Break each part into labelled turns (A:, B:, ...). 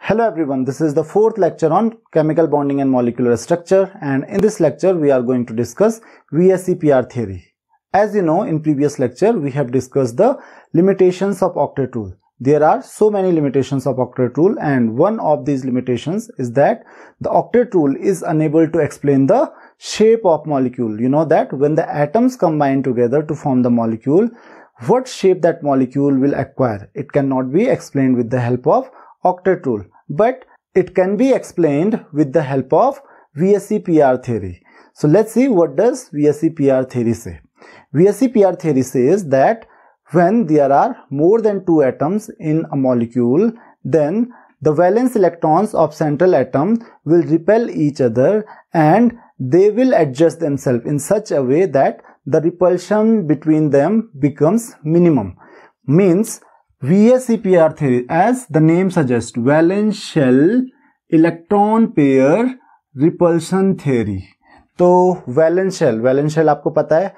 A: Hello everyone, this is the fourth lecture on chemical bonding and molecular structure and in this lecture we are going to discuss VSEPR theory. As you know in previous lecture we have discussed the limitations of octet rule. There are so many limitations of octet rule and one of these limitations is that the octet rule is unable to explain the shape of molecule. You know that when the atoms combine together to form the molecule, what shape that molecule will acquire. It cannot be explained with the help of octet rule but it can be explained with the help of VSEPR theory. So let's see what does VSEPR theory say. VSEPR theory says that when there are more than two atoms in a molecule then the valence electrons of central atom will repel each other and they will adjust themselves in such a way that the repulsion between them becomes minimum means VSEPR theory, as the name suggests, valence shell electron pair repulsion theory तो valence shell valence shell आपको पता है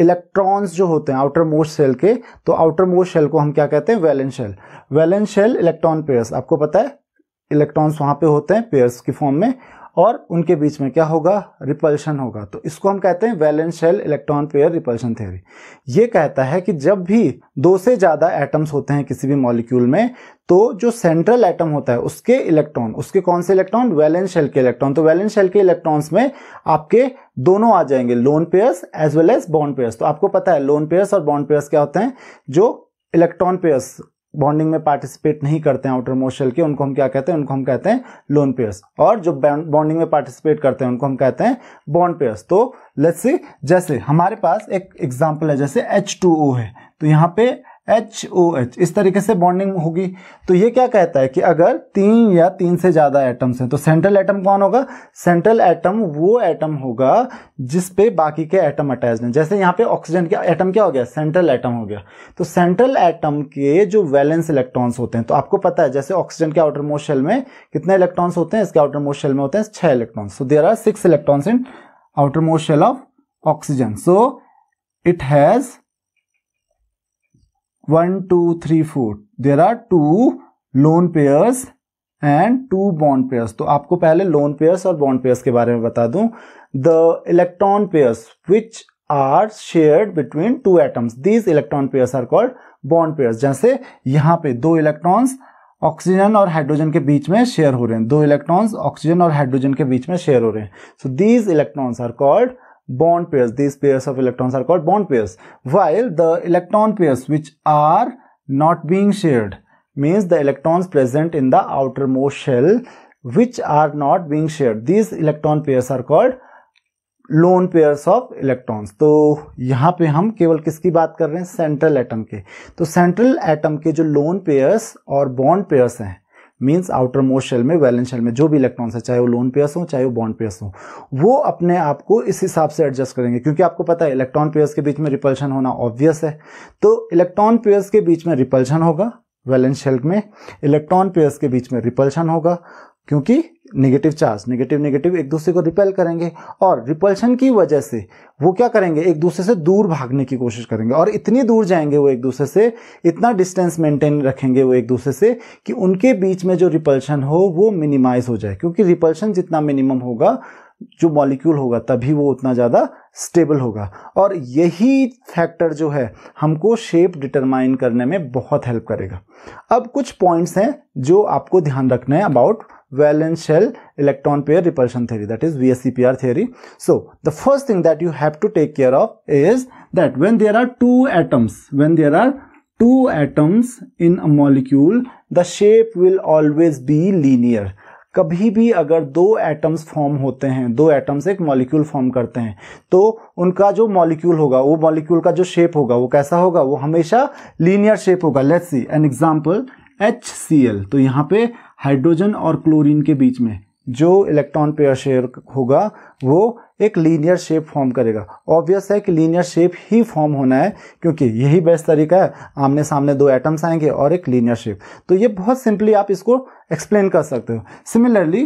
A: electrons जो होते हैं outer most shell के तो outer most shell को हम क्या कहते हैं valence shell valence shell electron pairs आपको पता है इलेक्ट्रॉन्स वहां पे होते हैं पेयर्स की फॉर्म में और उनके बीच में क्या होगा रिपल्शन होगा तो इसको हम कहते हैं valence shell electron pair repulsion theory ये कहता है कि जब भी दो से ज़्यादा एटम्स होते हैं किसी भी मॉलिक्यूल में तो जो सेंट्रल एटम होता है उसके इलेक्ट्रॉन उसके कौन से इलेक्ट्रॉन वैलेंस शेल के इलेक्ट्रॉन तो वैलेंस शेल के इलेक्ट्रॉन्स में आपके दोनों आ जाएंगे lone pairs as well as bond pairs तो आपको पता है लोन पेयर्स और बॉन्ड पेयर्स क्या होते हैं जो इलेक्ट्रॉन पेयर्स बॉन्डिंग में पार्टिसिपेट नहीं करते हैं आउटर मोशल के उनको हम क्या कहते हैं उनको हम कहते हैं लोन पेयर्स और जो बॉन्डिंग में पार्टिसिपेट करते हैं उनको हम कहते हैं बॉन्ड पेयर्स तो लेट्स सी जैसे हमारे पास एक एग्जाम्पल है जैसे एच है तो यहाँ पे एच ओ एच इस तरीके से बॉन्डिंग होगी तो ये क्या कहता है कि अगर तीन या तीन से ज़्यादा एटम्स हैं तो सेंट्रल एटम कौन होगा सेंट्रल एटम वो एटम होगा जिस पे बाकी के एटम अटैच हैं जैसे यहाँ पे ऑक्सीजन के एटम क्या हो गया सेंट्रल एटम हो गया तो सेंट्रल एटम के जो वैलेंस इलेक्ट्रॉन्स होते हैं तो आपको पता है जैसे ऑक्सीजन के आउटर मोशल में कितने इलेक्ट्रॉन्स होते हैं इसके आउटर मोशल में होते हैं छः electrons so there are six electrons in outer most shell of oxygen so it has one two three four there are two lone pairs and two bond pairs तो आपको पहले लोन पेयर्स और bond pairs के बारे में बता दूं the electron pairs which are shared between two atoms these electron pairs are called bond pairs जैसे यहां पे दो इलेक्ट्रॉन्स ऑक्सीजन और हाइड्रोजन के बीच में शेयर हो रहे हैं दो इलेक्ट्रॉन्स ऑक्सीजन और हाइड्रोजन के बीच में शेयर हो रहे हैं so these electrons are called bond pairs these pairs of electrons are called bond pairs while the electron pairs which are not being shared means the electrons present in the outermost shell which are not being shared these electron pairs are called lone pairs of electrons तो यहाँ पे हम केवल किसकी बात कर रहे हैं सेंट्रल एटम के तो सेंट्रल एटम के जो लोन पेयर्स और बॉन्ड पेयर्स हैं मीन्स आउटर मोस्ट शेल में वैलेंस शेल में जो भी इलेक्ट्रॉन्स है चाहे वो लोन पेयर्स हो चाहे वो बॉन्ड पेयर्स हो वो अपने आप को इस हिसाब से एडजस्ट करेंगे क्योंकि आपको पता है इलेक्ट्रॉन पेयर्स के बीच में रिपल्शन होना ऑब्वियस है तो इलेक्ट्रॉन पेयर्स के बीच में रिपल्शन होगा वैलेंस शेल में इलेक्ट्रॉन पेयर्स के बीच में रिपल्शन होगा क्योंकि नेगेटिव चार्ज नेगेटिव नेगेटिव एक दूसरे को रिपेल करेंगे और रिपल्शन की वजह से वो क्या करेंगे एक दूसरे से दूर भागने की कोशिश करेंगे और इतनी दूर जाएंगे वो एक दूसरे से इतना डिस्टेंस मेंटेन रखेंगे वो एक दूसरे से कि उनके बीच में जो रिपल्शन हो वो मिनिमाइज हो जाए क्योंकि रिपल्शन जितना मिनिमम होगा जो मॉलिक्यूल होगा तभी वो उतना ज़्यादा स्टेबल होगा और यही फैक्टर जो है हमको शेप डिटरमाइन करने में बहुत हेल्प करेगा अब कुछ पॉइंट्स हैं जो आपको ध्यान रखना है about valence shell electron pair repulsion theory that is V S C P R theory so the first thing that you have to take care of is that when there are two atoms when there are two atoms in a molecule the shape will always be linear कभी भी अगर दो atoms form होते हैं दो atoms एक molecule form करते हैं तो उनका जो मॉलिक्यूल होगा वो मॉलिक्यूल का जो शेप होगा वो कैसा होगा वो हमेशा लीनियर शेप होगा let's see an example H C L तो यहाँ पे हाइड्रोजन और क्लोरीन के बीच में जो इलेक्ट्रॉन पेयर शेयर होगा वो एक लीनियर शेप फॉर्म करेगा ऑब्वियस है कि लीनियर शेप ही फॉर्म होना है क्योंकि यही बेस्ट तरीका है आमने सामने दो एटम्स आएंगे और एक लीनियर शेप तो ये बहुत सिंपली आप इसको एक्सप्लेन कर सकते हो similarly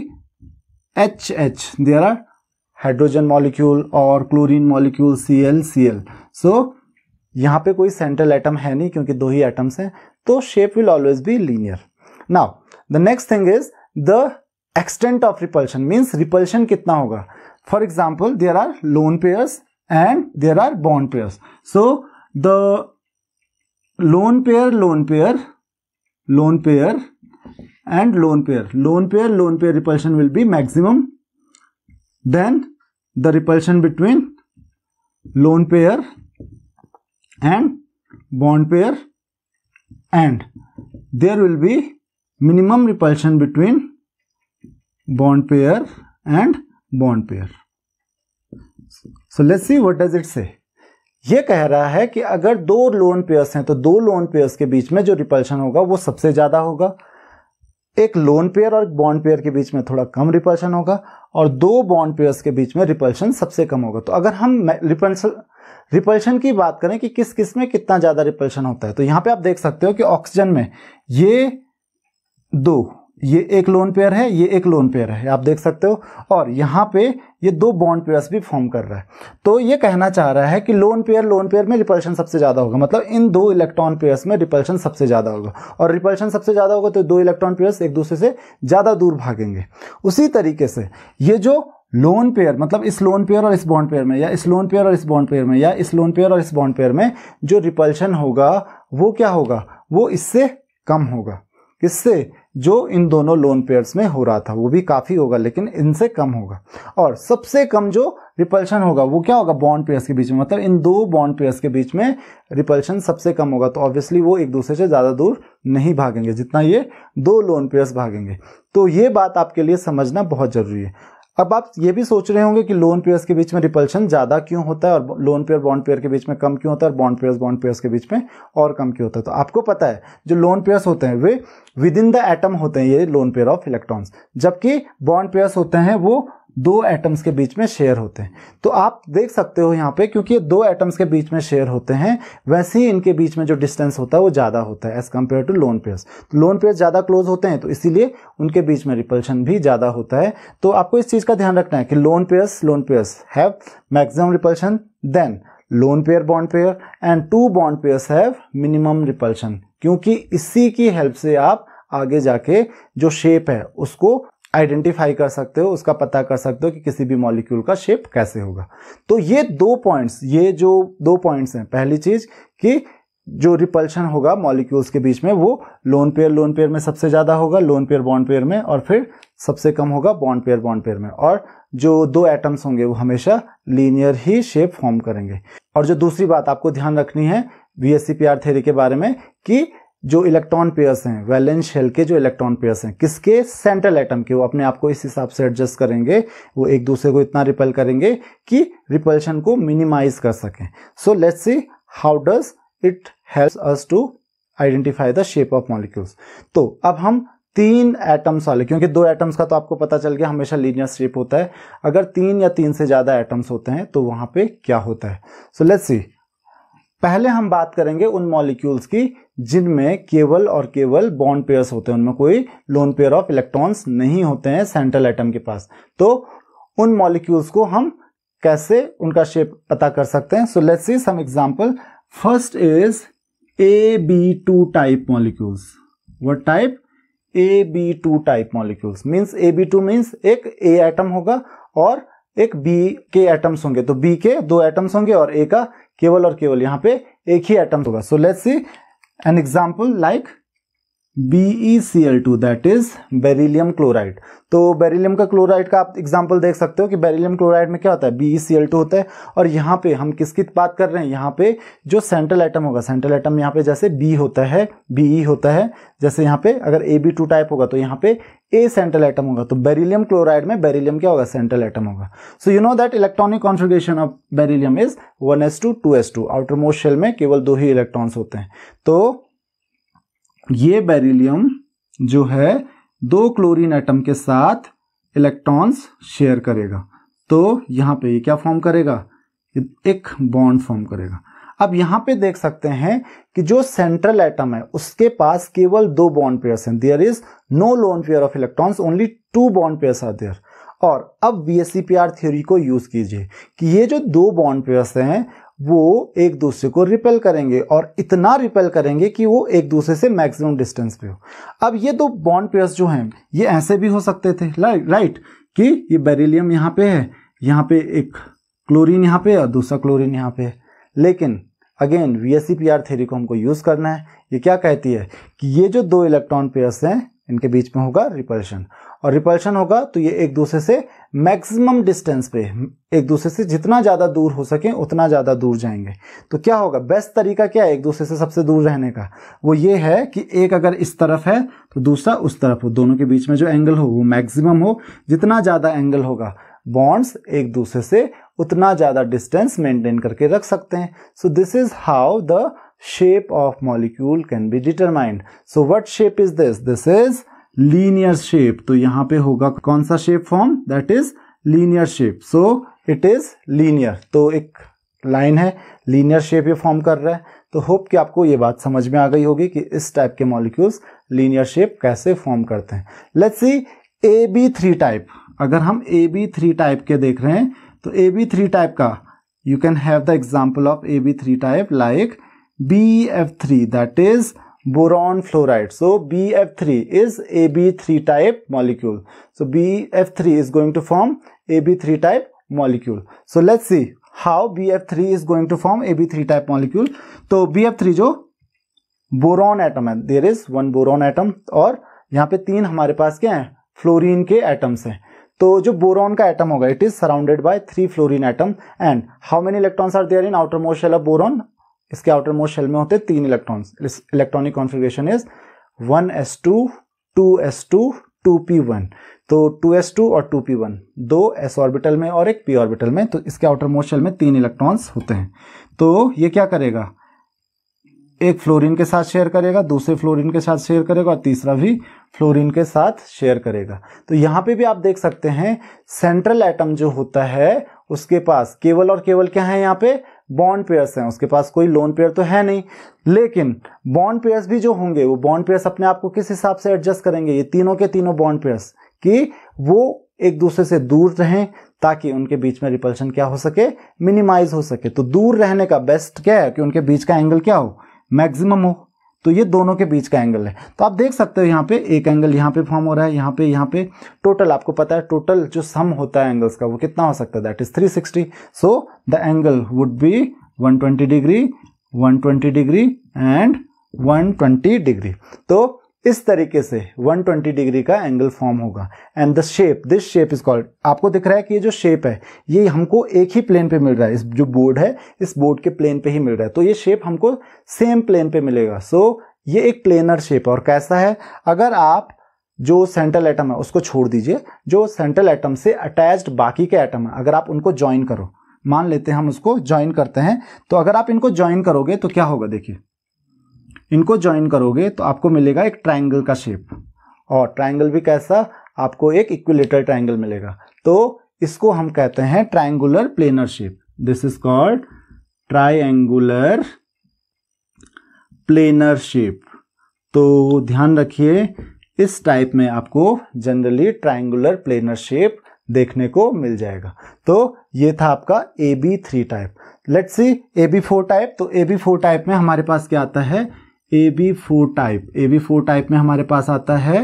A: H H there are hydrogen molecule और chlorine molecule C L C L so यहाँ पे कोई सेंट्रल एटम है नहीं क्योंकि दो ही एटम्स हैं तो shape will always be linear now the next thing is the extent of repulsion means repulsion kitna hoga for example there are loan pairs and there are bond pairs so the loan pair loan pair loan pair and loan pair loan pair loan pair repulsion will be maximum then the repulsion between loan pair and bond pair and there will be minimum repulsion between bond pair and bond pair. So let's see what does it say. ये कह रहा है कि अगर दो lone pairs हैं तो दो लोन पेयर्स के बीच में जो रिपल्शन होगा वो सबसे ज्यादा होगा एक लोन पेयर और बॉन्ड पेयर के बीच में थोड़ा कम रिपल्शन होगा और दो बॉन्ड पेयर्स के बीच में रिपल्शन सबसे कम होगा तो अगर हम रिपल्शन रिपल्शन की बात करें कि किस किस में कितना ज्यादा रिपल्शन होता है तो यहां पे आप देख सकते हो कि ऑक्सीजन में ये दो ये एक लोन पेयर है ये एक लोन पेयर है आप देख सकते हो और यहाँ पे ये दो बॉन्ड पेयर्स भी फॉर्म कर रहा है तो ये कहना चाह रहा है कि लोन पेयर लोन पेयर में रिपल्शन सबसे ज़्यादा होगा मतलब इन दो इलेक्ट्रॉन पेयर्स में रिपल्शन सबसे ज़्यादा होगा और रिपल्शन सबसे ज़्यादा होगा तो दो इलेक्ट्रॉन पेयर्स एक दूसरे से ज़्यादा दूर भागेंगे उसी तरीके से ये जो लोन पेयर मतलब इस लोन पेयर और इस बॉन्ड पेयर में या इस लोन पेयर और इस बॉन्ड पेयर में या इस लोन पेयर और इस बॉन्ड पेयर में जो रिपल्शन होगा वो क्या होगा वो इससे कम होगा किससे जो इन दोनों लोन पेयर्स में हो रहा था वो भी काफ़ी होगा लेकिन इनसे कम होगा और सबसे कम जो रिपल्शन होगा वो क्या होगा बॉन्ड पेयर्स के बीच में मतलब इन दो बॉन्ड पेयर्स के बीच में रिपल्शन सबसे कम होगा तो ऑब्वियसली वो एक दूसरे से ज़्यादा दूर नहीं भागेंगे जितना ये दो लोन पेयर्स भागेंगे तो ये बात आपके लिए समझना बहुत ज़रूरी है अब आप ये भी सोच रहे होंगे कि लोन पेयर्स के बीच में रिपल्शन ज़्यादा क्यों होता है और लोन पेयर बॉन्ड पेयर के बीच में कम क्यों होता है और बॉन्ड पेयर्स बॉन्ड पेयर्स के बीच में और कम क्यों होता है तो आपको पता है जो लोन पेयर्स होते हैं वे विद इन द एटम होते हैं ये लोन पेयर ऑफ इलेक्ट्रॉन्स जबकि बॉन्ड पेयर्स होते हैं वो दो एटम्स के बीच में शेयर होते हैं तो आप देख सकते हो यहाँ पे क्योंकि दो एटम्स के बीच में शेयर होते हैं वैसे ही इनके बीच में जो डिस्टेंस होता है वो ज़्यादा होता है as compare to lone pairs तो लोन पेयर्स ज़्यादा क्लोज होते हैं तो इसीलिए उनके बीच में रिपल्शन भी ज़्यादा होता है तो आपको इस चीज़ का ध्यान रखना है कि lone pairs lone pairs have maximum repulsion than lone pair bond pair and two bond pairs have minimum repulsion क्योंकि इसी की हेल्प से आप आगे जाके जो शेप है उसको आइडेंटिफाई कर सकते हो उसका पता कर सकते हो कि किसी भी मॉलिक्यूल का शेप कैसे होगा तो ये दो पॉइंट्स ये जो दो पॉइंट्स हैं पहली चीज कि जो रिपल्शन होगा मॉलिक्यूल्स के बीच में वो लोन पेयर लोन पेयर में सबसे ज़्यादा होगा लोन पेयर बॉन्ड पेयर में और फिर सबसे कम होगा बॉन्ड पेयर बॉन्ड पेयर में और जो दो एटम्स होंगे वो हमेशा लीनियर ही शेप फॉर्म करेंगे और जो दूसरी बात आपको ध्यान रखनी है V S C P R theory के बारे में कि जो इलेक्ट्रॉन पेयर्स हैं वैलेंस शेल के जो इलेक्ट्रॉन पेयर्स हैं किसके सेंट्रल एटम के वो अपने आप को इस हिसाब से एडजस्ट करेंगे वो एक दूसरे को इतना रिपेल करेंगे कि रिपल्शन को मिनिमाइज कर सकें so let's see how does it helps us to identify the shape of molecules तो अब हम तीन एटम्स वाले क्योंकि दो एटम्स का तो आपको पता चल गया हमेशा लीनियर शेप होता है अगर तीन या तीन से ज़्यादा एटम्स होते हैं तो वहां पे क्या होता है सो लेट्स सी पहले हम बात करेंगे उन मॉलिक्यूल्स की जिनमें केवल और केवल बॉन्ड पेयर्स होते हैं उनमें कोई लोन पेयर ऑफ इलेक्ट्रॉन्स नहीं होते हैं सेंट्रल एटम के पास तो उन मॉलिक्यूल्स को हम कैसे उनका शेप पता कर सकते हैं so let's see some example first is A B two type molecules what type A B two type molecules means A B two means एक ए एटम होगा और एक बी के एटम्स होंगे तो बी के दो एटम्स होंगे और ए का केवल और केवल यहाँ पे एक ही एटम होगा so let's see an example like B C L two that is beryllium chloride तो बेरिलियम का क्लोराइड का आप एग्जाम्पल देख सकते हो कि बेरिलियम क्लोराइड में क्या होता है बी सी एल टू होता है और यहाँ पे हम किसकी बात कर रहे हैं यहाँ पे जो सेंट्रल एटम होगा सेंट्रल एटम यहाँ पे जैसे बी होता है Be होता है जैसे यहाँ पे अगर ए बी टू टाइप होगा तो यहाँ पे ए सेंट्रल एटम होगा तो बेरिलियम क्लोराइड में बेरिलियम क्या होगा सेंट्रल एटम होगा so you know that electronic configuration of beryllium is one S two two S two outer most shell में केवल दो ही इलेक्ट्रॉन्स होते हैं तो ये बेरिलियम जो है दो क्लोरीन एटम के साथ इलेक्ट्रॉन्स शेयर करेगा तो यहाँ पे ये क्या फॉर्म करेगा एक बॉन्ड फॉर्म करेगा अब यहाँ पे देख सकते हैं कि जो सेंट्रल एटम है उसके पास केवल दो बॉन्ड पेयर्स हैं there is no lone pair of electrons only two bond pairs are there और अब वी थ्योरी को यूज कीजिए कि ये जो दो बॉन्ड पेयर्स हैं वो एक दूसरे को रिपेल करेंगे और इतना रिपेल करेंगे कि वो एक दूसरे से मैक्सिमम डिस्टेंस पे हो अब ये दो बॉन्ड पेयर्स जो हैं ये ऐसे भी हो सकते थे राइट कि ये बेरिलियम यहाँ पे है यहाँ पे एक क्लोरीन यहाँ पे और दूसरा क्लोरीन यहाँ पे है लेकिन अगेन वी एस थ्योरी को हमको यूज़ करना है ये क्या कहती है कि ये जो दो इलेक्ट्रॉन पेयर्स हैं इनके बीच में होगा रिपल्शन और रिपल्शन होगा तो ये एक दूसरे से मैक्सिमम डिस्टेंस पे एक दूसरे से जितना ज़्यादा दूर हो सके उतना ज़्यादा दूर जाएंगे तो क्या होगा बेस्ट तरीका क्या है एक दूसरे से सबसे दूर रहने का वो ये है कि एक अगर इस तरफ है तो दूसरा उस तरफ हो दोनों के बीच में जो एंगल हो वो मैक्सिमम हो जितना ज़्यादा एंगल होगा बॉन्ड्स एक दूसरे से उतना ज़्यादा डिस्टेंस मेंटेन करके रख सकते हैं so this is how the shape of molecule can be determined so what shape is this this is linear shape तो यहां पे होगा कौन सा shape form that is linear shape so it is linear तो एक लाइन है linear shape ये फॉर्म कर रहा है तो होप कि आपको ये बात समझ में आ गई होगी कि इस टाइप के मॉलिक्यूल्स लीनियर शेप कैसे फॉर्म करते हैं let's see A B three type अगर हम ए बी थ्री टाइप के देख रहे हैं तो ए बी थ्री टाइप का you can have the example of A B three type like B F three that is boron fluoride so B F three is A B three type molecule so B F three is going to form A B three type molecule so let's see how B F three is going to form A B three type molecule तो B F three जो boron atom है there is one boron atom और यहाँ पे तीन हमारे पास क्या है फ्लोरिन के एटम्स हैं तो जो बोरॉन का एटम होगा it is surrounded by three fluorine atom and how many electrons are there in outer motion of boron इसके आउटर मोस्ट शेल में होते हैं तीन electrons electronic configuration is one S two two S two two p one तो two S two और two p one दो s orbital में और एक पी ऑर्बिटल में तो इसके आउटर मोस्ट शेल में तीन इलेक्ट्रॉन्स होते हैं तो ये क्या करेगा एक फ्लोरीन के साथ शेयर करेगा दूसरे फ्लोरीन के साथ शेयर करेगा और तीसरा भी फ्लोरीन के साथ शेयर करेगा तो यहाँ पे भी आप देख सकते हैं सेंट्रल एटम जो होता है उसके पास केवल और केवल क्या है यहाँ पे बॉन्ड पेयर्स हैं उसके पास कोई लोन पेयर तो है नहीं लेकिन बॉन्ड पेयर्स भी जो होंगे वो बॉन्ड पेयर्स अपने आप को किस हिसाब से एडजस्ट करेंगे ये तीनों के तीनों बॉन्ड पेयर्स कि वो एक दूसरे से दूर रहें ताकि उनके बीच में रिपल्शन क्या हो सके मिनिमाइज हो सके तो दूर रहने का बेस्ट क्या है कि उनके बीच का एंगल क्या हो मैक्सिमम हो तो ये दोनों के बीच का एंगल है तो आप देख सकते हो यहाँ पे एक एंगल यहाँ पे फॉर्म हो रहा है यहाँ पे यहाँ पे टोटल आपको पता है टोटल जो सम होता है एंगल्स का वो कितना हो सकता है that is 360 so the angle would be 120 degree 120 degree and 120 degree तो इस तरीके से 120 डिग्री का एंगल फॉर्म होगा and the shape this shape is called आपको दिख रहा है कि ये जो शेप है ये हमको एक ही प्लेन पे मिल रहा है इस जो बोर्ड है इस बोर्ड के प्लेन पे ही मिल रहा है तो ये शेप हमको सेम प्लेन पे मिलेगा सो so, ये एक प्लेनर शेप है और कैसा है अगर आप जो सेंट्रल एटम है उसको छोड़ दीजिए जो सेंट्रल एटम से अटैच्ड बाकी के एटम है अगर आप उनको ज्वाइन करो मान लेते हैं हम उसको ज्वाइन करते हैं तो अगर आप इनको ज्वाइन करोगे तो क्या होगा देखिए इनको ज्वाइन करोगे तो आपको मिलेगा एक ट्राइंगल का शेप और ट्राइंगल भी कैसा आपको एक इक्विलेटर ट्राइंगल मिलेगा तो इसको हम कहते हैं triangular planar shape this is called triangular planar shape तो ध्यान रखिए इस टाइप में आपको जनरली ट्राइंगुलर प्लेनर शेप देखने को मिल जाएगा तो ये था आपका A B three type let's see A B four type तो ए बी फोर टाइप में हमारे पास क्या आता है A B four type A B four type में हमारे पास आता है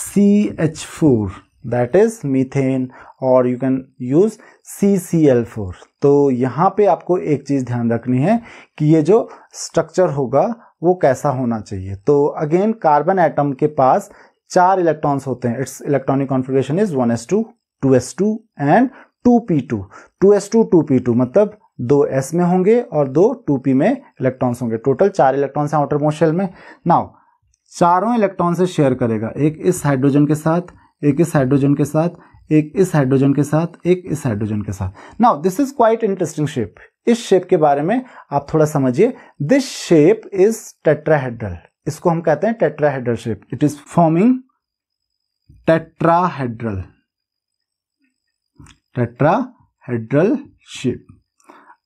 A: C H four that is methane और you can use C C L four तो यहाँ पे आपको एक चीज़ ध्यान रखनी है कि ये जो स्ट्रक्चर होगा वो कैसा होना चाहिए तो अगेन कार्बन एटम के पास चार इलेक्ट्रॉन्स होते हैं it's electronic configuration is one S two two S two and two p two two S two two p two मतलब दो एस में होंगे और दो टू पी में इलेक्ट्रॉन्स होंगे टोटल चार इलेक्ट्रॉन्स हैं आउटर मोस्ट शेल में नाउ चारों इलेक्ट्रॉन से शेयर करेगा एक इस हाइड्रोजन के साथ एक इस हाइड्रोजन के साथ एक इस हाइड्रोजन के साथ एक इस हाइड्रोजन के साथ now this is quite interesting shape इस शेप के बारे में आप थोड़ा समझिए दिस शेप इज टेट्राहेड्रल इसको हम कहते हैं tetrahedral shape it is forming tetrahedral tetrahedral shape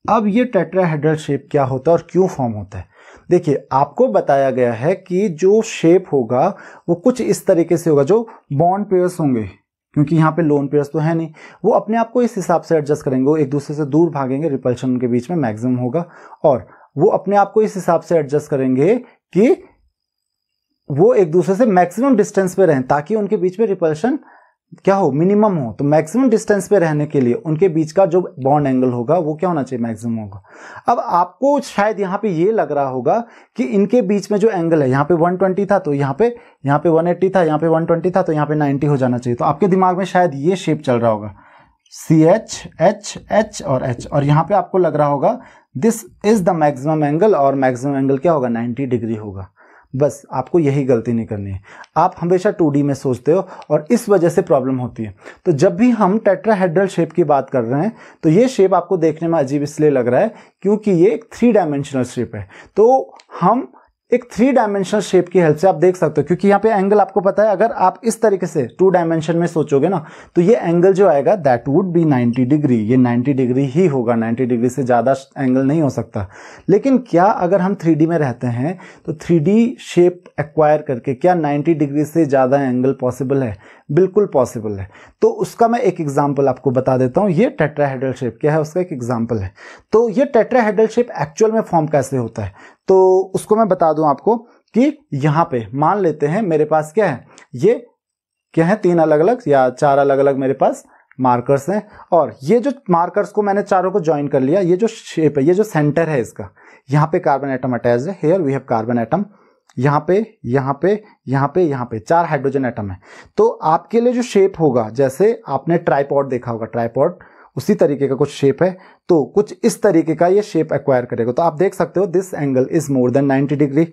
A: अब ये टेट्राहेड्रल शेप क्या होता है और क्यों फॉर्म होता है देखिए आपको बताया गया है कि जो शेप होगा वो कुछ इस तरीके से होगा जो बॉन्ड पेयर्स होंगे क्योंकि यहाँ पे लोन पेयर्स तो है नहीं वो अपने आप को इस हिसाब से एडजस्ट करेंगे वो एक दूसरे से दूर भागेंगे रिपल्शन के बीच में मैक्सिमम होगा और वो अपने आप को इस हिसाब से एडजस्ट करेंगे कि वो एक दूसरे से मैक्सिमम डिस्टेंस पे रहें ताकि उनके बीच में रिपल्शन क्या हो मिनिमम हो तो मैक्सिमम डिस्टेंस पे रहने के लिए उनके बीच का जो बॉन्ड एंगल होगा वो क्या होना चाहिए मैक्सिमम होगा अब आपको शायद यहाँ पे ये लग रहा होगा कि इनके बीच में जो एंगल है यहाँ पे 120 था तो यहाँ पे यहाँ पे 180 था यहाँ पे 120 था तो यहाँ पे 90 हो जाना चाहिए तो आपके दिमाग में शायद ये शेप चल रहा होगा सी एच एच एच और एच और यहाँ पे आपको लग रहा होगा this is the maximum angle और मैक्सिमम एंगल क्या होगा नाइन्टी डिग्री होगा बस आपको यही गलती नहीं करनी है आप हमेशा टू में सोचते हो और इस वजह से प्रॉब्लम होती है तो जब भी हम टेट्राहेड्रल शेप की बात कर रहे हैं तो ये शेप आपको देखने में अजीब इसलिए लग रहा है क्योंकि ये एक थ्री डायमेंशनल शेप है तो हम एक थ्री डायमेंशनल शेप की हेल्प से आप देख सकते हो क्योंकि यहाँ पे एंगल आपको पता है अगर आप इस तरीके से टू डायमेंशन में सोचोगे ना तो ये एंगल जो आएगा दैट वुड बी 90 डिग्री ये 90 डिग्री ही होगा 90 डिग्री से ज़्यादा एंगल नहीं हो सकता लेकिन क्या अगर हम थ्री में रहते हैं तो थ्री शेप एक्वायर करके क्या नाइन्टी डिग्री से ज़्यादा एंगल पॉसिबल है बिल्कुल पॉसिबल है तो उसका मैं एक एग्जाम्पल आपको बता देता हूँ ये टेट्राहेड्रल शेप क्या है उसका एक एग्जाम्पल है तो ये टेट्राहेड्रल शेप एक्चुअल में फॉर्म कैसे होता है तो उसको मैं बता दूँ आपको कि यहाँ पे मान लेते हैं मेरे पास क्या है ये क्या है तीन अलग अलग या चार अलग अलग मेरे पास मार्कर्स हैं और ये जो मार्कर्स को मैंने चारों को ज्वाइन कर लिया ये जो शेप है ये जो सेंटर है इसका यहाँ पे कार्बन एटम अटैच है here we have carbon atom यहाँ पे यहाँ पे यहाँ पे यहाँ पे चार हाइड्रोजन एटम है तो आपके लिए जो शेप होगा जैसे आपने ट्राईपॉड देखा होगा ट्राईपॉड उसी तरीके का कुछ शेप है तो कुछ इस तरीके का ये शेप एक्वायर करेगा तो आप देख सकते हो this angle is more than 90 degree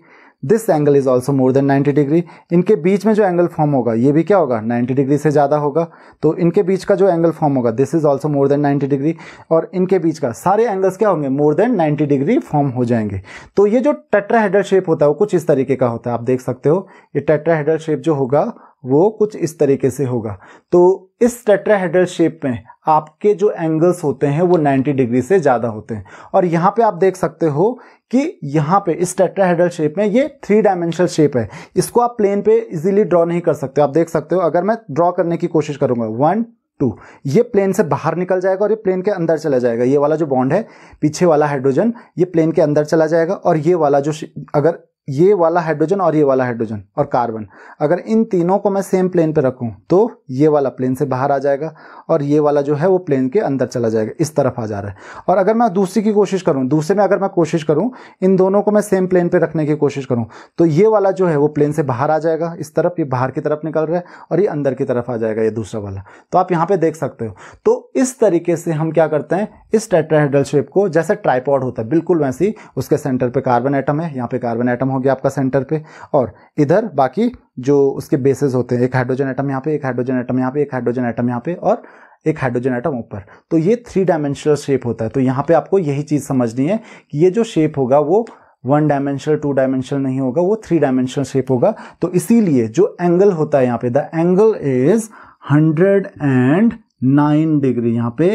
A: this angle is also more than 90 degree इनके बीच में जो एंगल फॉर्म होगा ये भी क्या होगा 90 डिग्री से ज़्यादा होगा तो इनके बीच का जो एंगल फॉर्म होगा this is also more than 90 degree और इनके बीच का सारे एंगल्स क्या होंगे मोर देन 90 डिग्री फॉर्म हो जाएंगे तो ये जो हेडल शेप होता है वो कुछ इस तरीके का होता है आप देख सकते हो ये हेडल शेप जो होगा वो कुछ इस तरीके से होगा तो इस हेडल शेप में आपके जो एंगल्स होते हैं वो 90 डिग्री से ज़्यादा होते हैं और यहाँ पे आप देख सकते हो कि यहाँ पे इस टेट्राहेड्रल शेप में ये थ्री डायमेंशनल शेप है इसको आप प्लेन पे इजीली ड्रॉ नहीं कर सकते आप देख सकते हो अगर मैं ड्रॉ करने की कोशिश करूंगा वन टू ये प्लेन से बाहर निकल जाएगा और ये प्लेन के अंदर चला जाएगा ये वाला जो बॉन्ड है पीछे वाला हाइड्रोजन ये प्लेन के अंदर चला जाएगा और ये वाला जो अगर ये वाला हाइड्रोजन और ये वाला हाइड्रोजन और कार्बन अगर इन तीनों को मैं सेम प्लेन पे रखूं तो ये वाला प्लेन से बाहर आ जाएगा और ये वाला जो है वो प्लेन के अंदर चला जाएगा इस तरफ आ जा रहा है और अगर मैं दूसरी की कोशिश करूं दूसरे में अगर मैं कोशिश करूं इन दोनों को मैं सेम प्लेन पर रखने की कोशिश करूँ तो ये वाला जो है वो प्लेन से बाहर आ जाएगा इस तरफ ये बाहर की तरफ निकल रहा है और ये अंदर की तरफ आ जाएगा ये दूसरा वाला तो आप यहाँ पर देख सकते हो तो इस तरीके से हम क्या करते हैं इस टेट्राहेड्रल शेप को जैसे ट्राईपॉड होता है बिल्कुल वैसी उसके सेंटर पे कार्बन एटम है यहाँ पे कार्बन एटम हो गया आपका सेंटर पे और इधर बाकी जो उसके बेसिस होते हैं एक हाइड्रोजन एटम यहाँ पे एक हाइड्रोजन एटम यहाँ पे एक हाइड्रोजन एटम यहाँ पे और एक हाइड्रोजन एटम ऊपर तो ये थ्री डायमेंशनल शेप होता है तो यहाँ पे आपको यही चीज़ समझनी है कि ये जो शेप होगा वो वन डायमेंशनल टू डायमेंशनल नहीं होगा वो थ्री डायमेंशनल शेप होगा तो इसीलिए जो एंगल होता है यहाँ पे the angle is hundred and nine degree यहाँ पे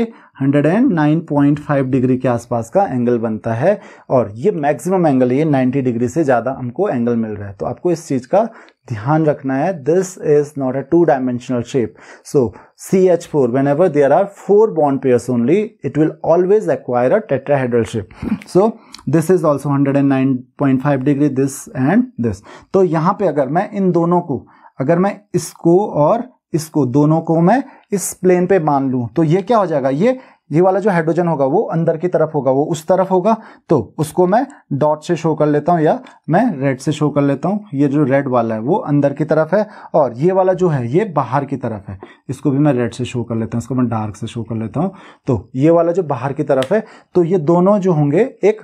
A: hundred and nine point five degree के आसपास का एंगल बनता है और ये मैक्सिमम एंगल ये नाइन्टी डिग्री से ज़्यादा हमको एंगल मिल रहा है तो आपको इस चीज़ का ध्यान रखना है this is not a two dimensional shape so C H four whenever there are four bond pairs only it will always acquire a tetrahedral shape so this is also hundred and nine point five degree this and this तो यहाँ पे अगर मैं इन दोनों को अगर मैं इसको और इसको दोनों को मैं इस प्लेन पे मान लूँ तो ये क्या हो जाएगा ये ये वाला जो हाइड्रोजन होगा वो अंदर की तरफ होगा वो उस तरफ होगा तो उसको मैं डॉट से शो कर लेता हूँ या मैं रेड से शो कर लेता हूँ ये जो रेड वाला है वो अंदर की तरफ है और ये वाला जो है ये बाहर की तरफ है इसको भी मैं रेड से शो कर लेता हूँ इसको मैं डार्क से शो कर लेता हूँ तो ये वाला जो बाहर की तरफ है तो ये दोनों जो होंगे एक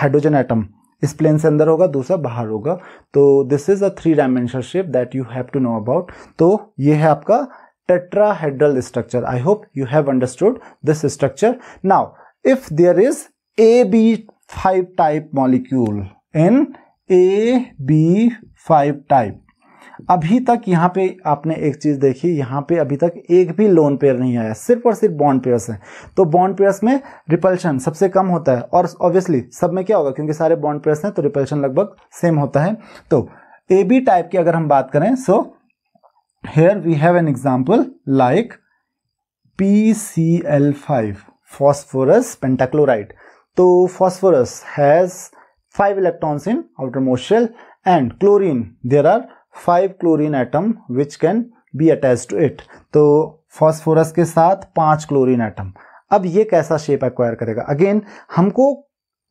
A: हाइड्रोजन एटम इस प्लेन से अंदर होगा दूसरा बाहर होगा तो this is a three dimension shape that you have to know about तो ये है आपका tetrahedral structure. I hope you have understood this structure. Now, if there is AB5 type molecule in AB5 type, अभी तक यहाँ पे आपने एक चीज देखी यहाँ पे अभी तक एक भी लोन पेयर नहीं आया सिर्फ और सिर्फ बॉन्ड पेयर्स हैं तो बॉन्ड पेयर्स में रिपल्शन सबसे कम होता है और ऑब्वियसली सब में क्या होगा क्योंकि सारे बॉन्ड पेयर्स हैं तो रिपल्शन लगभग सेम होता है तो ए बी टाइप की अगर हम बात करें सो here we have an example like PCl5 phosphorus pentachloride so phosphorus has 5 electrons in outermost shell and chlorine there are 5 chlorine atom which can be attached to it so phosphorus ke साथ पांच chlorine atom अब ये कैसा shape acquire करेगा again हमको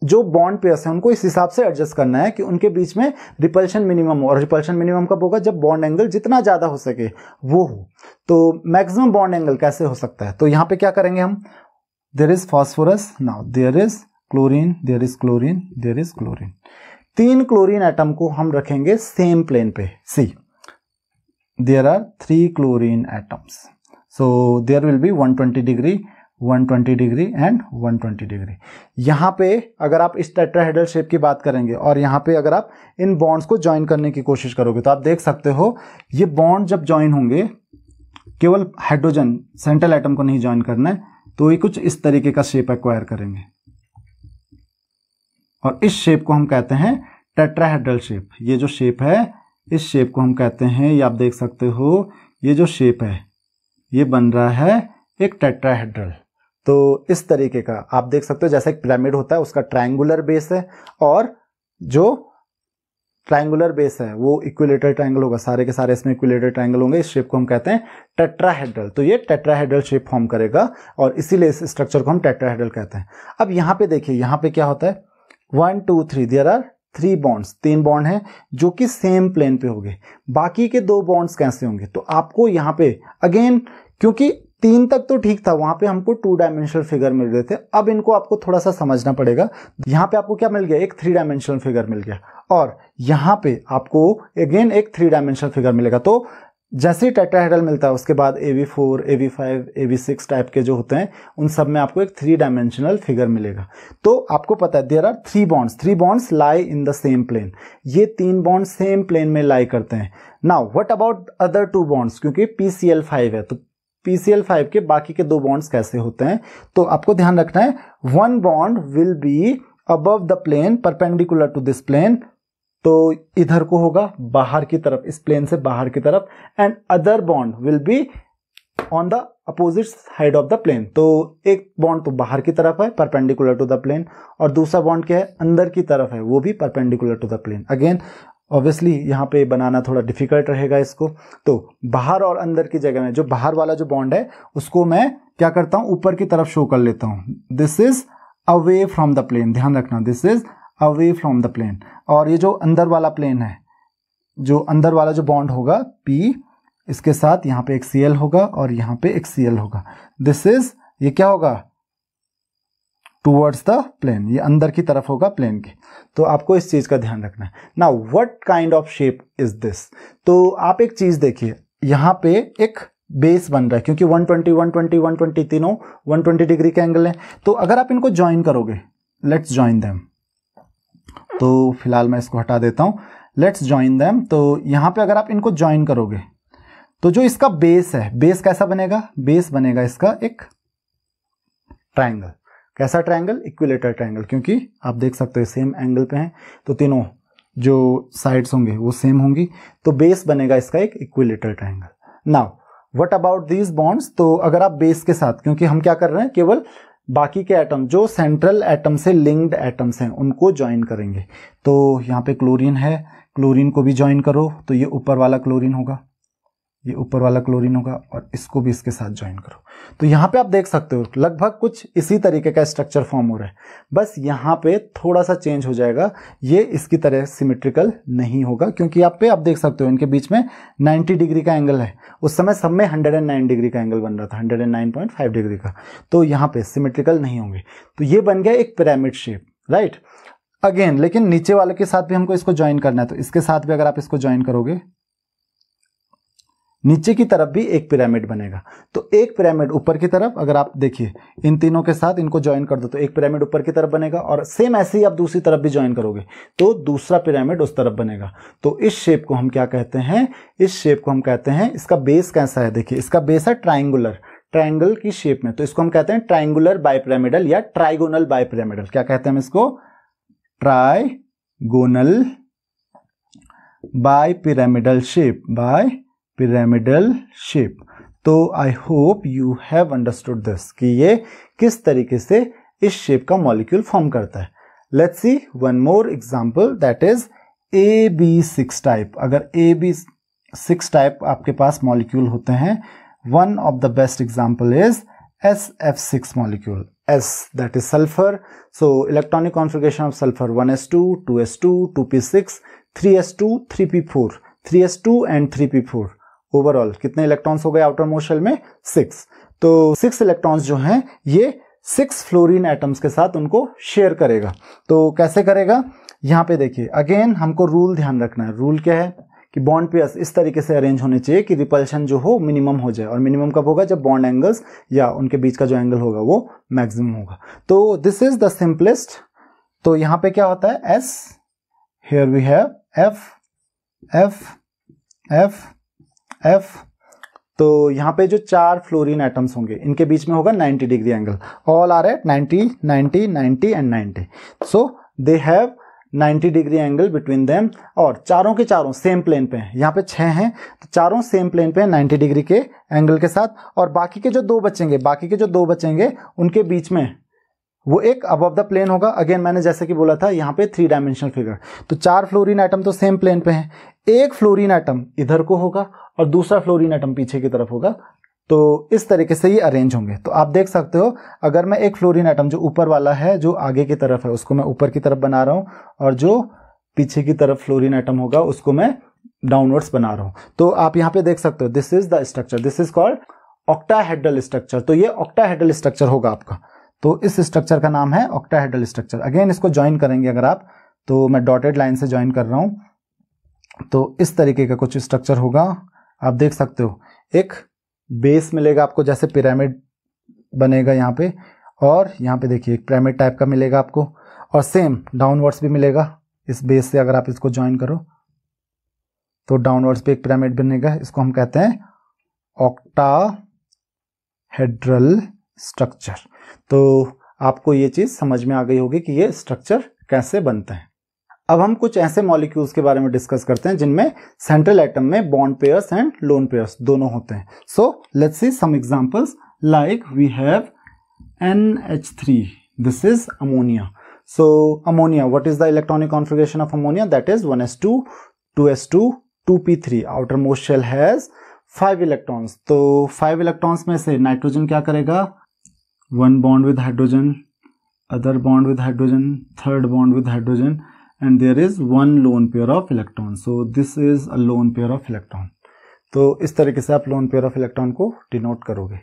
A: जो bond pairs हैं उनको इस हिसाब से एडजस्ट करना है कि उनके बीच में रिपल्शन मिनिमम हो और रिपल्शन मिनिमम कब होगा जब बॉन्ड एंगल जितना ज़्यादा हो सके वो हो तो मैक्सिमम बॉन्ड एंगल कैसे हो सकता है तो यहाँ पे क्या करेंगे हम there is phosphorus now there is chlorine there is chlorine there is chlorine तीन क्लोरीन एटम को हम रखेंगे सेम प्लेन पे see there are three chlorine atoms so there will be twenty degree 120 degree and 120 degree यहाँ पे अगर आप इस टेट्राहेड्रल शेप की बात करेंगे और यहाँ पे अगर आप इन बॉन्ड्स को ज्वाइन करने की कोशिश करोगे तो आप देख सकते हो ये बॉन्ड जब ज्वाइन होंगे केवल हाइड्रोजन सेंट्रल एटम को नहीं ज्वाइन करना है तो ये कुछ इस तरीके का शेप एक्वायर करेंगे और इस शेप को हम कहते हैं टेट्राहेड्रल शेप ये जो शेप है इस शेप को हम कहते हैं ये आप देख सकते हो ये जो शेप है ये बन रहा है एक टेट्राहेड्रल तो इस तरीके का आप देख सकते हो जैसा एक पिरामिड होता है उसका ट्रायंगुलर बेस है और जो ट्रायंगुलर बेस है वो इक्विलेटर ट्रायंगल होगा सारे के सारे इसमें इक्विलेटर ट्रायंगल होंगे इस शेप को हम कहते हैं टेट्राहेड्रल तो ये टेट्राहेड्रल शेप फॉर्म करेगा और इसीलिए इस स्ट्रक्चर को हम टेट्राहेड्रल कहते हैं अब यहाँ पे देखिए यहाँ पे क्या होता है one two three there are three bonds तीन बॉन्ड हैं जो कि सेम प्लेन पे होंगे बाकी के दो बॉन्ड्स कैसे होंगे तो आपको यहाँ पे अगेन क्योंकि तीन तक तो ठीक था वहां पे हमको टू डायमेंशनल फिगर मिल रहे थे अब इनको आपको थोड़ा सा समझना पड़ेगा यहाँ पे आपको क्या मिल गया एक थ्री डायमेंशनल फिगर मिल गया और यहाँ पे आपको अगेन एक थ्री डायमेंशनल फिगर मिलेगा तो जैसे ही टेट्राहेड्रल मिलता है उसके बाद A V four A V five A V six type के जो होते हैं उन सब में आपको एक थ्री डायमेंशनल फिगर मिलेगा तो आपको पता है there are three bonds three bonds lie in the same plane ये तीन बॉन्ड सेम प्लेन में लाई करते हैं now what about other two bonds क्योंकि पी सी एल फाइव है तो PCl5 के बाकी के दो बॉन्ड्स कैसे होते हैं तो आपको ध्यान रखना है one bond will be above the plane perpendicular to this plane तो इधर को होगा बाहर की तरफ इस प्लेन से बाहर की तरफ and other bond will be on the opposite side of the plane तो एक बॉन्ड तो बाहर की तरफ है परपेंडिकुलर टू द प्लेन और दूसरा बॉन्ड क्या है अंदर की तरफ है वो भी perpendicular to the plane again obviously यहाँ पे बनाना थोड़ा डिफिकल्ट रहेगा इसको तो बाहर और अंदर की जगह में जो बाहर वाला जो बॉन्ड है उसको मैं क्या करता हूँ ऊपर की तरफ शो कर लेता हूँ this is away from the plane ध्यान रखना this is away from the plane और ये जो अंदर वाला प्लेन है जो अंदर वाला जो बॉन्ड होगा पी इसके साथ यहाँ पे एक सी होगा और यहाँ पे एक सी होगा दिस इज ये क्या होगा टूवर्ड्स द प्लेन ये अंदर की तरफ होगा प्लेन के तो आपको इस चीज़ का ध्यान रखना है ना what kind of shape is this तो आप एक चीज़ देखिए यहाँ पे एक बेस बन रहा है क्योंकि 120, 120, 120 तीनों 120 डिग्री के एंगल हैं तो अगर आप इनको ज्वाइन करोगे लेट्स ज्वाइन दैम तो फिलहाल मैं इसको हटा देता हूँ लेट्स ज्वाइन दैम तो यहाँ पे अगर आप इनको ज्वाइन करोगे तो जो इसका बेस है बेस कैसा बनेगा बेस बनेगा इसका एक ट्राइंगल कैसा ट्रायंगल इक्विलेटर ट्रायंगल क्योंकि आप देख सकते हो सेम एंगल पे हैं तो तीनों जो साइड्स होंगे वो सेम होंगी तो बेस बनेगा इसका एक equilateral triangle now what about these bonds तो अगर आप बेस के साथ क्योंकि हम क्या कर रहे हैं केवल बाकी के एटम जो सेंट्रल एटम से लिंक्ड एटम्स हैं उनको ज्वाइन करेंगे तो यहाँ पे क्लोरीन है क्लोरीन को भी ज्वाइन करो तो ये ऊपर वाला क्लोरीन होगा ये ऊपर वाला क्लोरीन होगा और इसको भी इसके साथ ज्वाइन करो तो यहाँ पे आप देख सकते हो लगभग कुछ इसी तरीके का स्ट्रक्चर फॉर्म हो रहा है बस यहाँ पे थोड़ा सा चेंज हो जाएगा ये इसकी तरह सिमेट्रिकल नहीं होगा क्योंकि यहाँ पे आप देख सकते हो इनके बीच में 90 डिग्री का एंगल है उस समय सब में हंड्रेड डिग्री का एंगल बन रहा था हंड्रेड डिग्री का तो यहाँ पे सिमेट्रिकल नहीं होंगे तो ये बन गया एक पिरामिड शेप राइट अगेन लेकिन नीचे वाले के साथ भी हमको इसको ज्वाइन करना है तो इसके साथ भी अगर आप इसको ज्वाइन करोगे नीचे की तरफ भी एक पिरामिड बनेगा तो एक पिरामिड ऊपर की तरफ अगर आप देखिए इन तीनों के साथ इनको ज्वाइन कर दो तो एक पिरामिड ऊपर की तरफ बनेगा और सेम ऐसे ही आप दूसरी तरफ भी ज्वाइन करोगे तो दूसरा पिरामिड उस तरफ बनेगा तो इस शेप को हम क्या कहते हैं इस शेप को हम कहते हैं इसका बेस कैसा है देखिए इसका बेस है ट्राइंगुलर ट्राइंगल की शेप में तो इसको हम कहते हैं ट्राइंगुलर बायपिरामिडल या ट्राइगोनल बायपिरामिडल क्या कहते हैं हम इसको trigonal bipyramidal shape bipyramidal shape तो I hope you have understood this कि ये किस तरीके से इस शेप का मॉलिक्यूल फॉर्म करता है let's see one more example that is A B six type अगर ए बी सिक्स टाइप आपके पास मॉलिक्यूल होते हैं one of the best example is S F six molecule S S S that is sulphur sulphur so electronic of one two two two two p six three s two three p four three s two and three p four overall कितने electrons हो गए outer most shell में six तो six electrons जो हैं ये six fluorine atoms के साथ उनको शेयर करेगा तो कैसे करेगा यहाँ पे देखिए अगेन हमको रूल ध्यान रखना है रूल क्या है कि बॉन्ड पेयर्स इस तरीके से अरेंज होने चाहिए कि रिपल्शन जो हो मिनिमम हो जाए और मिनिमम कब होगा जब बॉन्ड एंगल्स या उनके बीच का जो एंगल होगा वो मैक्सिमम होगा तो दिस इज द सिंपलेस्ट तो यहाँ पे क्या होता है S here we have F F F F तो यहाँ पे जो चार फ्लोरीन एटम्स होंगे इनके बीच में होगा 90 degree angle all are at 90 90 90 and 90 so they have 90 degree angle between them और चारों के चारों सेम प्लेन पे हैं यहाँ पे छः हैं तो चारों सेम प्लेन पे हैं 90 डिग्री के एंगल के साथ और बाकी के जो दो बचेंगे बाकी के जो दो बचेंगे उनके बीच में वो एक अब द प्लेन होगा अगेन मैंने जैसे कि बोला था यहाँ पे थ्री डायमेंशनल फिगर तो चार फ्लोरिन आइटम तो सेम प्लेन पे हैं एक फ्लोरिन आइटम इधर को होगा और दूसरा फ्लोरिन आइटम पीछे की तरफ होगा तो इस तरीके से ये अरेंज होंगे तो आप देख सकते हो अगर मैं एक फ्लोरिन आइटम जो ऊपर वाला है जो आगे की तरफ है उसको मैं ऊपर की तरफ बना रहा हूँ और जो पीछे की तरफ फ्लोरिन आइटम होगा उसको मैं डाउनवर्ड्स बना रहा हूँ तो आप यहाँ पे देख सकते हो this is the structure this is called octa structure तो ये ऑक्टा स्ट्रक्चर होगा आपका तो इस स्ट्रक्चर का नाम है ऑक्टाहेड्रल स्ट्रक्चर अगेन इसको ज्वाइन करेंगे अगर आप तो मैं डॉटेड लाइन से ज्वाइन कर रहा हूँ तो इस तरीके का कुछ स्ट्रक्चर होगा आप देख सकते हो एक बेस मिलेगा आपको जैसे पिरामिड बनेगा यहाँ पे और यहाँ पे देखिए एक पिरामिड टाइप का मिलेगा आपको और सेम डाउनवर्ड्स भी मिलेगा इस बेस से अगर आप इसको ज्वाइन करो तो डाउनवर्ड्स पे एक पिरामिड बनेगा इसको हम कहते हैं ऑक्टा हेड्रल स्ट्रक्चर तो आपको ये चीज़ समझ में आ गई होगी कि ये स्ट्रक्चर कैसे बनते हैं अब हम कुछ ऐसे मॉलिक्यूल्स के बारे में डिस्कस करते हैं जिनमें सेंट्रल एटम में bond pairs and lone pairs दोनों होते हैं so let's see some examples like we have NH3 this is ammonia so ammonia what is the electronic configuration of ammonia that is 1s2 2s2 2p3 outermost shell has five electrons तो five electrons में से nitrogen क्या करेगा one bond with hydrogen other bond with hydrogen third bond with hydrogen and there is one lone pair of electron so this is a lone pair of electron तो इस तरीके से आप lone pair of electron को denote करोगे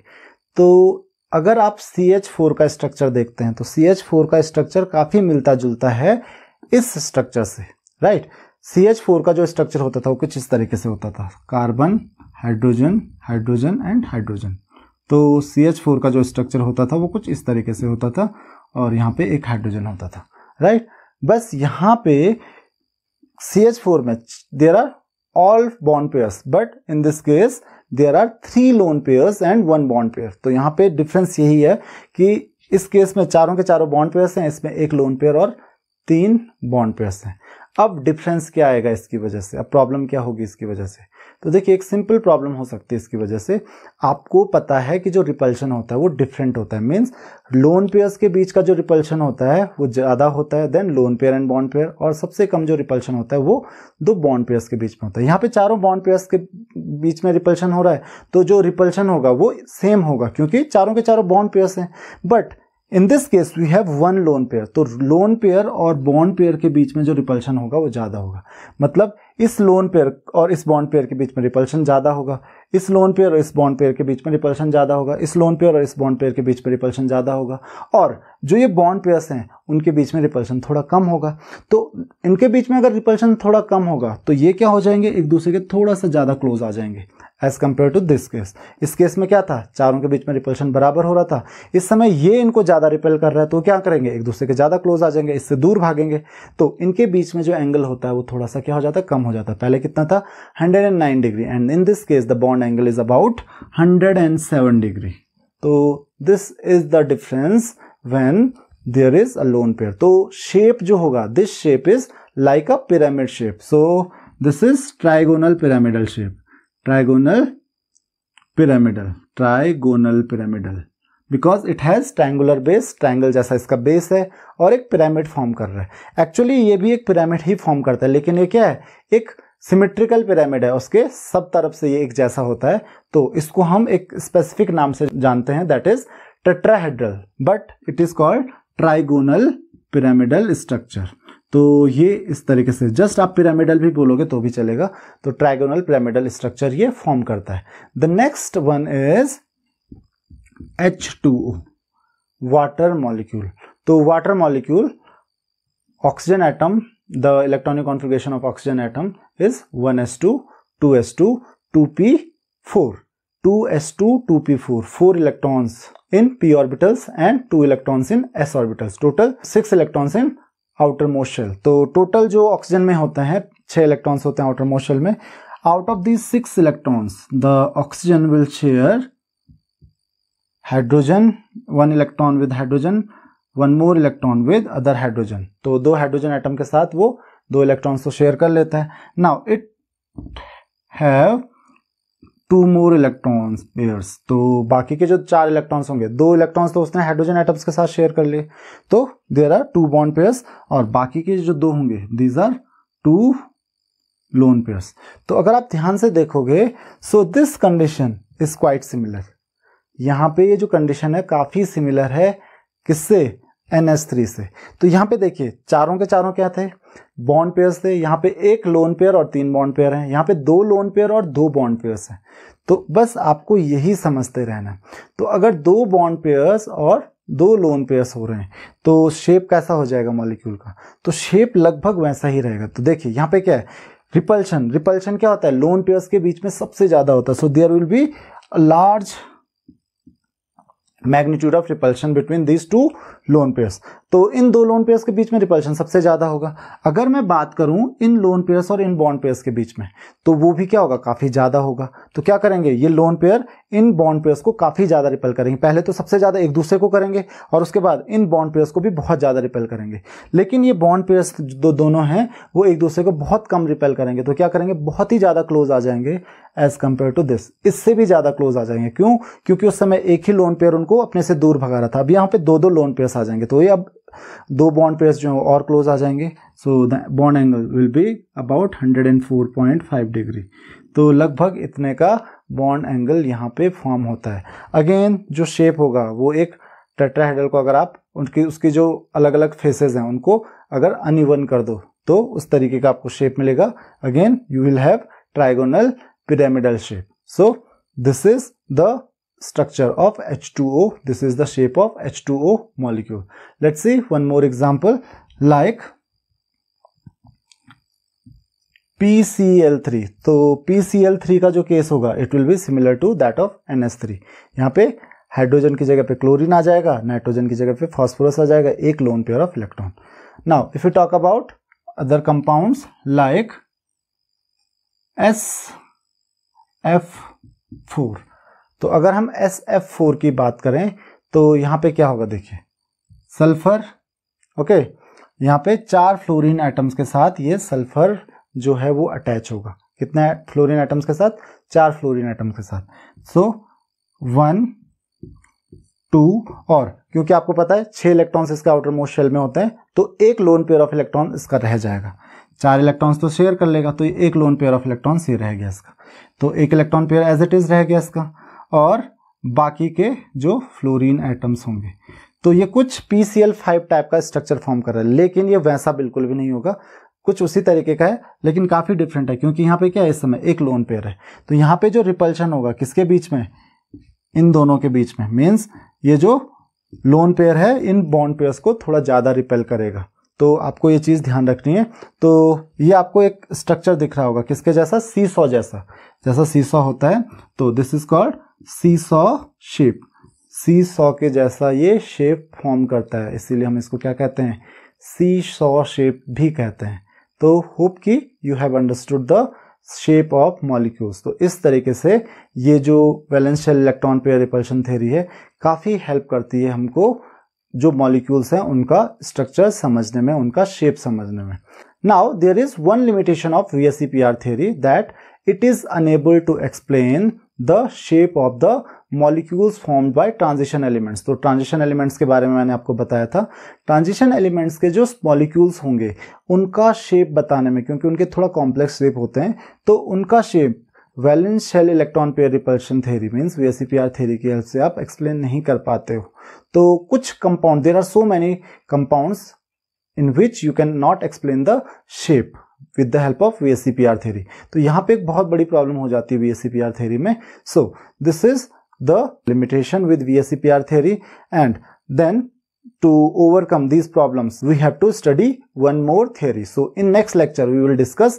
A: तो अगर आप सी एच फोर का स्ट्रक्चर देखते हैं तो सी एच फोर का स्ट्रक्चर काफ़ी मिलता जुलता है इस स्ट्रक्चर से राइट सी एच फोर का जो स्ट्रक्चर होता था वो कुछ इस तरीके से होता था carbon hydrogen hydrogen and hydrogen तो सी एच फोर का जो स्ट्रक्चर होता था वो कुछ इस तरीके से होता था और यहाँ पे एक हाइड्रोजन होता था राइट बस यहाँ पे सी एच फोर में there are all bond pairs but in this case there are three lone pairs and one bond pair तो यहाँ पे डिफरेंस यही है कि इस केस में चारों के चारों बॉन्ड पेयर्स हैं इसमें एक लोन पेयर और तीन बॉन्ड पेयर्स हैं अब डिफरेंस क्या आएगा इसकी वजह से अब प्रॉब्लम क्या होगी इसकी वजह से तो देखिए एक सिंपल प्रॉब्लम हो सकती है इसकी वजह से आपको पता है कि जो रिपल्शन होता है वो डिफरेंट होता है मीन्स लोन पेयर्स के बीच का जो रिपल्शन होता है वो ज़्यादा होता है than lone pair and bond pair और सबसे कम जो रिपल्शन होता है वो दो बॉन्ड पेयर्स के बीच में होता है यहाँ पे चारों बॉन्ड पेयर्स के बीच में रिपल्शन हो रहा है तो जो रिपल्शन होगा वो सेम होगा क्योंकि चारों के चारों बॉन्ड पेयर्स हैं but in this case we have one lone pair तो लोन पेयर और बॉन्ड पेयर के बीच में जो रिपल्शन होगा वो ज़्यादा होगा मतलब इस लोन पेयर और इस बॉन्ड पेयर के बीच में रिपल्शन ज़्यादा होगा इस लोन पेयर और इस बॉन्ड पेयर के बीच में रिपल्शन ज़्यादा होगा इस लोन पेयर और इस बॉन्ड पेयर के बीच में रिपल्शन ज़्यादा होगा और जो ये बॉन्ड पेयर्स हैं उनके बीच में रिपल्शन थोड़ा कम होगा तो इनके बीच में अगर रिपल्शन थोड़ा कम होगा तो ये क्या हो जाएंगे एक दूसरे के थोड़ा सा ज़्यादा क्लोज आ जाएंगे as compare to this case इस केस में क्या था चारों के बीच में रिपल्शन बराबर हो रहा था इस समय ये इनको ज़्यादा रिपेल कर रहा है तो क्या करेंगे एक दूसरे के ज़्यादा क्लोज आ जाएंगे इससे दूर भागेंगे तो इनके बीच में जो एंगल होता है वो थोड़ा सा क्या हो जाता है कम हो जाता है पहले कितना था hundred and nine degree and in this case the bond angle is about hundred and seven degree तो this is the difference when there is a lone pair तो शेप जो होगा this shape is like a pyramid shape so this is trigonal pyramidal shape trigonal pyramidal trigonal pyramidal because it has triangular base triangle जैसा इसका base है और एक pyramid form कर रहा है एक्चुअली ये भी एक पिरामिड ही फॉर्म करता है लेकिन ये क्या है एक सिमेट्रिकल पिरामिड है उसके सब तरफ से ये एक जैसा होता है तो इसको हम एक स्पेसिफिक नाम से जानते हैं that is tetrahedral but it is called trigonal pyramidal structure तो ये इस तरीके से जस्ट आप पिरामिडल भी बोलोगे तो भी चलेगा तो ट्राइगोनल पिरामिडल स्ट्रक्चर ये फॉर्म करता है the next one is H two water molecule तो water molecule oxygen atom the electronic configuration of oxygen atom is one S S two two two two two P four S two two P four four electrons in P orbitals and two electrons in S orbitals total six electrons in outer most shell तो टोटल जो oxygen में होते हैं छह electrons होते हैं outer most shell में out of this six electrons the oxygen will share hydrogen one electron with hydrogen one more electron with other hydrogen तो दो हाइड्रोजन आइटम के साथ वो दो इलेक्ट्रॉन्स को शेयर कर लेता है now it have two more electrons pairs तो बाकी के जो चार इलेक्ट्रॉन्स होंगे दो इलेक्ट्रॉन्स तो उसने हाइड्रोजन एटम्स के साथ शेयर कर लिए तो there are two bond pairs और बाकी के जो दो होंगे these are two lone pairs तो अगर आप ध्यान से देखोगे so this condition is quite similar यहाँ पे ये जो कंडीशन है काफ़ी सिमिलर है किससे एन एस थ्री से तो यहाँ पे देखिए चारों के चारों क्या थे बॉन्ड पेयर्स थे यहाँ पे एक लोन पेयर और तीन बॉन्ड पेयर हैं यहाँ पे दो लोन पेयर और दो बॉन्ड पेयर्स हैं तो बस आपको यही समझते रहना तो अगर दो बॉन्ड पेयर्स और दो लोन पेयर्स हो रहे हैं तो शेप कैसा हो जाएगा मॉलिक्यूल का तो शेप लगभग वैसा ही रहेगा तो देखिए यहाँ पे क्या है रिपल्शन रिपल्शन क्या होता है लोन पेयर्स के बीच में सबसे ज्यादा होता है so there will be large magnitude of repulsion between these two lone pairs तो इन दो लोन पेयर्स के बीच में रिपल्शन सबसे ज़्यादा होगा अगर मैं बात करूं इन लोन पेयर्स और इन बॉन्ड पेयर्स के बीच में तो वो भी क्या होगा काफ़ी ज़्यादा होगा तो क्या करेंगे ये लोन पेयर इन बॉन्ड पेयर्स को काफ़ी ज़्यादा रिपेल करेंगे पहले तो सबसे ज़्यादा एक दूसरे को करेंगे और उसके बाद इन बॉन्ड पेयर्स को भी बहुत ज़्यादा रिपेल करेंगे लेकिन ये बॉन्ड पेयर्स दो दोनों हैं वो एक दूसरे को बहुत कम रिपेल करेंगे तो क्या करेंगे बहुत ही ज़्यादा क्लोज आ जाएंगे एज कम्पेयर टू दिस इससे भी ज़्यादा क्लोज आ जाएंगे क्यों क्योंकि उस समय एक ही लोन पेयर उनको अपने से दूर भगा रहा था अब यहाँ पे दो दो लोन पेयर्स आ जाएंगे तो ये अब दो बॉन्ड पेयर्स जो हैं और क्लोज आ जाएंगे so the bond angle will be about 104.5 degree तो लगभग इतने का बॉन्ड एंगल यहाँ पे फॉर्म होता है अगेन जो शेप होगा वो एक टेट्राहेड्रल को अगर आप उनकी उसकी जो अलग अलग फेसेस हैं उनको अगर अनइवन कर दो तो उस तरीके का आपको शेप मिलेगा again you will have trigonal pyramidal shape so this is the structure of H2O. This is the shape of H2O molecule. Let's see one more example like PCl3. तो PCl3 का जो केस होगा it will be similar to that of NS3. यहाँ पे hydrogen की जगह पे chlorine आ जाएगा नाइट्रोजन की जगह पे फॉस्फोरस आ जाएगा एक lone pair of electron now if you talk about other compounds like S F four तो अगर हम एस एफ फोर की बात करें तो यहाँ पे क्या होगा देखिए सल्फर ओके यहाँ पे चार फ्लोरीन एटम्स के साथ ये सल्फर जो है वो अटैच होगा कितने फ्लोरीन एटम्स के साथ चार फ्लोरीन एटम्स के साथ सो वन टू और क्योंकि आपको पता है छह इलेक्ट्रॉन्स इसका आउटर मोस्ट शेल में होते हैं तो एक लोन पेयर ऑफ इलेक्ट्रॉन इसका रह जाएगा चार इलेक्ट्रॉन्स तो शेयर कर लेगा तो एक लोन पेयर ऑफ इलेक्ट्रॉन्स ये रह गया इसका तो एक electron pair as it is रह गया इसका और बाकी के जो फ्लोरीन एटम्स होंगे तो ये कुछ P C L five type का स्ट्रक्चर फॉर्म कर रहा है लेकिन ये वैसा बिल्कुल भी नहीं होगा कुछ उसी तरीके का है लेकिन काफ़ी डिफरेंट है क्योंकि यहाँ पे क्या है इस समय एक लोन पेयर है तो यहाँ पे जो रिपल्शन होगा किसके बीच में इन दोनों के बीच में मीन्स ये जो लोन पेयर है इन बॉन्ड पेयर्स को थोड़ा ज़्यादा रिपेल करेगा तो आपको ये चीज़ ध्यान रखनी है तो ये आपको एक स्ट्रक्चर दिख रहा होगा किसके जैसा सीसॉ जैसा जैसा सीसॉ होता है तो this is called seesaw shape seesaw के जैसा ये शेप फॉर्म करता है इसीलिए हम इसको क्या कहते हैं सी सॉ शेप भी कहते हैं तो होप कि you have understood the shape of molecules तो इस तरीके से ये जो valence shell electron pair repulsion theory है काफ़ी हेल्प करती है हमको जो मॉलिक्यूल्स हैं उनका स्ट्रक्चर समझने में उनका शेप समझने में now there is one limitation of V S C P R theory that it is unable to explain the shape of the molecules formed by transition elements तो ट्रांजिशन एलिमेंट्स के बारे में मैंने आपको बताया था ट्रांजिशन एलिमेंट्स के जो मॉलिक्यूल्स होंगे उनका शेप बताने में क्योंकि उनके थोड़ा कॉम्प्लेक्स शेप होते हैं तो उनका shape valence shell electron pair repulsion theory means V S theory की हेल्प से आप एक्सप्लेन नहीं कर पाते हो तो कुछ compound there are so many compounds in which you can not explain the shape with the help of V S C P R theory तो यहाँ पर एक बहुत बड़ी प्रॉब्लम हो जाती है V S C P R theory में so this is the limitation with V S C P R theory and then to overcome these problems we have to study one more theory so in next lecture we will discuss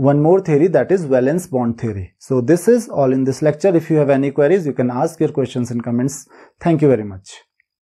A: one more theory that is valence bond theory so this is all in this lecture if you have any queries you can ask your question in comments thank you very much